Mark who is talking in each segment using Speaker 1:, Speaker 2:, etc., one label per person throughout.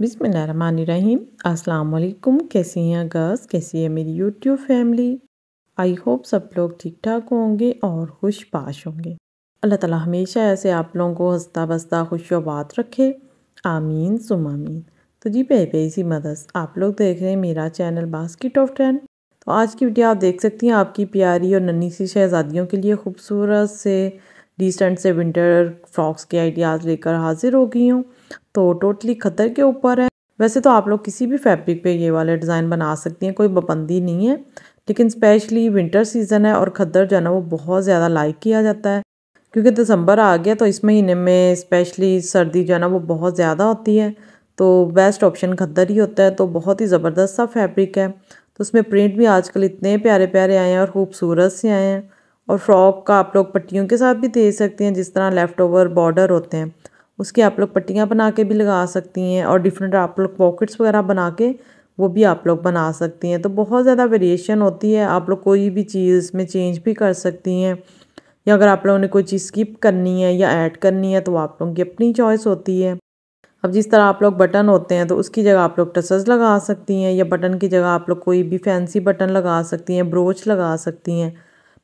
Speaker 1: बिसमीम अस्सलाम कैसी हैं गर्ल्स कैसी है मेरी यूट्यूब फैमिली आई होप सब लोग ठीक ठाक होंगे और खुश पाश होंगे अल्लाह ताला हमेशा ऐसे आप लोगों को हंसता बसता खुशोबात रखे आमीन सुम आमीन तो जी पे पे इसी मदस आप लोग देख रहे हैं मेरा चैनल बास्किट ऑफ ट्रेंड तो आज की वीडियो आप देख सकती हैं आपकी प्यारी और नन्ही सी शहजादियों के लिए खूबसूरत से रिसेंट से विंटर फ्रॉक्स के आइडियाज़ लेकर हाजिर हो गई हूँ तो टोटली खतर के ऊपर है वैसे तो आप लोग किसी भी फैब्रिक पे ये वाले डिज़ाइन बना सकती हैं कोई पाबंदी नहीं है लेकिन स्पेशली विंटर सीज़न है और खद्दर जो है ना वो बहुत ज़्यादा लाइक किया जाता है क्योंकि दिसंबर आ गया तो इस महीने में स्पेशली सर्दी जो है ना वो बहुत ज़्यादा होती है तो बेस्ट ऑप्शन खद्दर ही होता है तो बहुत ही ज़बरदस्त सा फैब्रिक है तो उसमें प्रिंट भी आजकल इतने प्यारे प्यारे आए हैं और खूबसूरत से आए हैं और फ्रॉक का आप लोग पट्टियों के साथ भी दे सकते हैं जिस तरह लेफ़्ट ओवर बॉर्डर होते हैं उसकी आप लोग पट्टियाँ बना के भी लगा सकती हैं और डिफरेंट आप लोग पॉकेट्स वगैरह बना के वो भी आप लोग बना सकती हैं तो बहुत ज़्यादा वेरिएशन होती है आप लोग कोई भी चीज़ इसमें चेंज भी कर सकती हैं या अगर आप लोगों ने कोई चीज़ स्किप करनी है या ऐड करनी है तो आप लोगों की अपनी चॉइस होती है अब जिस तरह आप लोग बटन होते हैं तो उसकी जगह आप लोग टसज लगा सकती हैं या बटन की जगह आप लोग कोई भी फैंसी बटन लगा सकती हैं ब्रोच लगा सकती हैं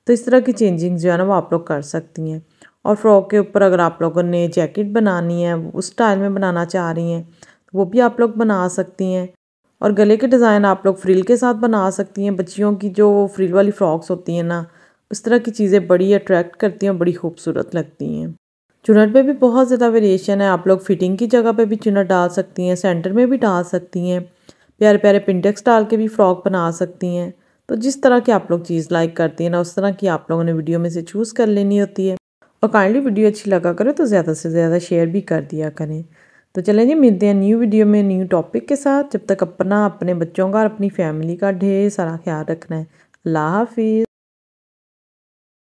Speaker 1: तो इस तरह की चेंजिंग जो है ना वो आप लोग कर सकती हैं और फ्रॉक के ऊपर अगर आप लोगों ने जैकेट बनानी है उस स्टाइल में बनाना चाह रही हैं तो वो भी आप लोग बना सकती हैं और गले के डिज़ाइन आप लोग फ्रिल के साथ बना सकती हैं बच्चियों की जो फ्रिल वाली फ़्रॉक्स होती हैं ना उस तरह की चीज़ें बड़ी अट्रैक्ट करती हैं और बड़ी खूबसूरत लगती हैं चुनट पे भी बहुत ज़्यादा वेरिएशन है आप लोग फिटिंग की जगह पे भी चुनट डाल सकती हैं सेंटर में भी डाल सकती हैं प्यारे प्यारे पिंटेक्स डाल के भी फ्रॉक बना सकती हैं तो जिस तरह की आप लोग चीज़ लाइक करती हैं ना उस तरह की आप लोगों ने वीडियो में से चूज़ कर लेनी होती है और काइंडली वीडियो अच्छी लगा करें तो ज़्यादा से ज़्यादा शेयर भी कर दिया करें तो चलें जी मिलते हैं न्यू वीडियो में न्यू टॉपिक के साथ जब तक अपना अपने बच्चों का और अपनी फैमिली का ढेर सारा ख्याल रखना है अल्लाह हाफिज़